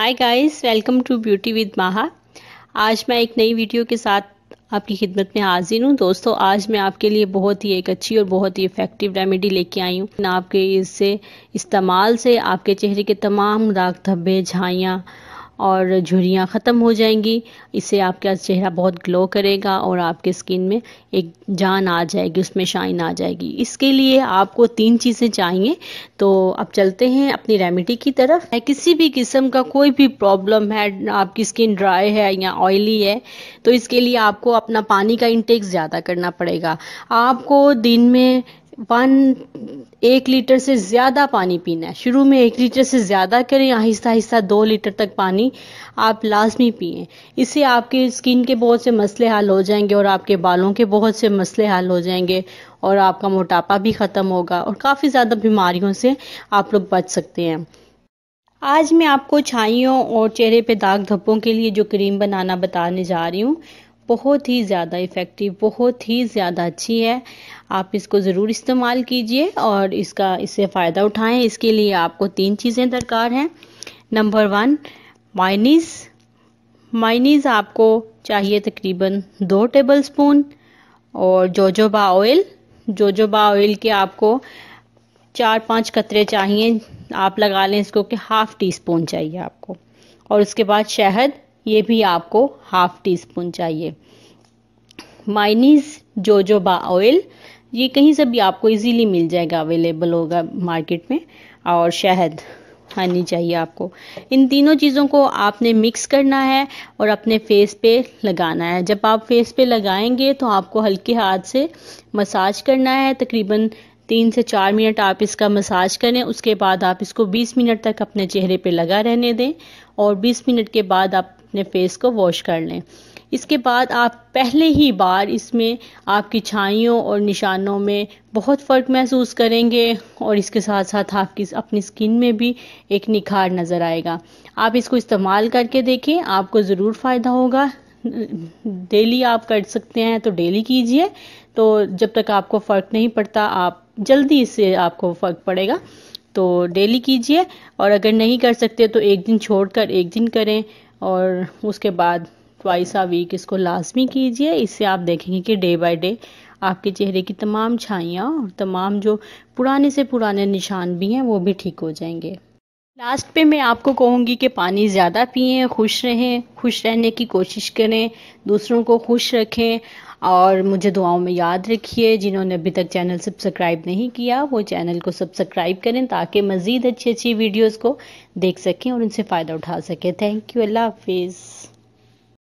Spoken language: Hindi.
hi guys welcome to beauty with Maha आज मैं एक नई वीडियो के साथ आपकी खिदमत में हाजिर हूँ दोस्तों आज मैं आपके लिए बहुत ही एक अच्छी और बहुत ही इफ़ेक्टिव रेमेडी लेके आई हूँ आपके इससे इस्तेमाल से आपके चेहरे के तमाम दाग धब्बे झाइयाँ और झुरियाँ ख़त्म हो जाएंगी इससे आपका चेहरा बहुत ग्लो करेगा और आपके स्किन में एक जान आ जाएगी उसमें शाइन आ जाएगी इसके लिए आपको तीन चीज़ें चाहिए तो अब चलते हैं अपनी रेमेडी की तरफ किसी भी किस्म का कोई भी प्रॉब्लम है आपकी स्किन ड्राई है या ऑयली है तो इसके लिए आपको अपना पानी का इंटेक ज़्यादा करना पड़ेगा आपको दिन में वन एक लीटर से ज़्यादा पानी पीना है शुरू में एक लीटर से ज़्यादा करें आहिस्ता आहिस्ता दो लीटर तक पानी आप लाजमी पिए इससे आपके स्किन के बहुत से मसले हल हो जाएंगे और आपके बालों के बहुत से मसले हल हो जाएंगे और आपका मोटापा भी ख़त्म होगा और काफ़ी ज़्यादा बीमारियों से आप लोग बच सकते हैं आज मैं आपको छाइयों और चेहरे पे दाग धब्बों के लिए जो क्रीम बनाना बताने जा रही हूँ बहुत ही ज़्यादा इफ़ेक्टिव बहुत ही ज़्यादा अच्छी है आप इसको ज़रूर इस्तेमाल कीजिए और इसका इससे फ़ायदा उठाएं इसके लिए आपको तीन चीज़ें दरकार हैं नंबर वन माइनीस माइनीस आपको चाहिए तकरीबन दो टेबल स्पून और जोजोबा ऑयल जोजोबा ऑयल के आपको चार पांच कतरे चाहिए आप लगा लें इसको कि हाफ़ टी स्पून चाहिए आपको और उसके बाद शहद ये भी आपको हाफ टी स्पून चाहिए माइनीज जोजोबा ऑयल ये कहीं से भी आपको इजीली मिल जाएगा अवेलेबल होगा मार्केट में और शहद हनी चाहिए आपको इन तीनों चीज़ों को आपने मिक्स करना है और अपने फेस पे लगाना है जब आप फेस पे लगाएंगे तो आपको हल्के हाथ से मसाज करना है तकरीबन तीन से चार मिनट आप इसका मसाज करें उसके बाद आप इसको 20 मिनट तक अपने चेहरे पे लगा रहने दें और 20 मिनट के बाद आप अपने फेस को वॉश कर लें इसके बाद आप पहले ही बार इसमें आपकी छाइयों और निशानों में बहुत फ़र्क महसूस करेंगे और इसके साथ साथ आपकी अपनी स्किन में भी एक निखार नज़र आएगा आप इसको इस्तेमाल करके देखें आपको ज़रूर फ़ायदा होगा डेली आप कर सकते हैं तो डेली कीजिए तो जब तक आपको फ़र्क नहीं पड़ता आप जल्दी इससे आपको फ़र्क पड़ेगा तो डेली कीजिए और अगर नहीं कर सकते तो एक दिन छोड़कर एक दिन करें और उसके बाद ट्वाइस आ वीक इसको लाजमी कीजिए इससे आप देखेंगे कि डे बाय डे आपके चेहरे की तमाम छाइयाँ और तमाम जो पुराने से पुराने निशान भी हैं वो भी ठीक हो जाएंगे लास्ट पे मैं आपको कहूँगी कि पानी ज़्यादा पिए खुश रहें खुश रहने की कोशिश करें दूसरों को खुश रखें और मुझे दुआओं में याद रखिए जिन्होंने अभी तक चैनल सब्सक्राइब नहीं किया वो चैनल को सब्सक्राइब करें ताकि मज़ीद अच्छी अच्छी वीडियोज़ को देख सकें और उनसे फ़ायदा उठा सकें थैंक यू अल्लाह हाफिज़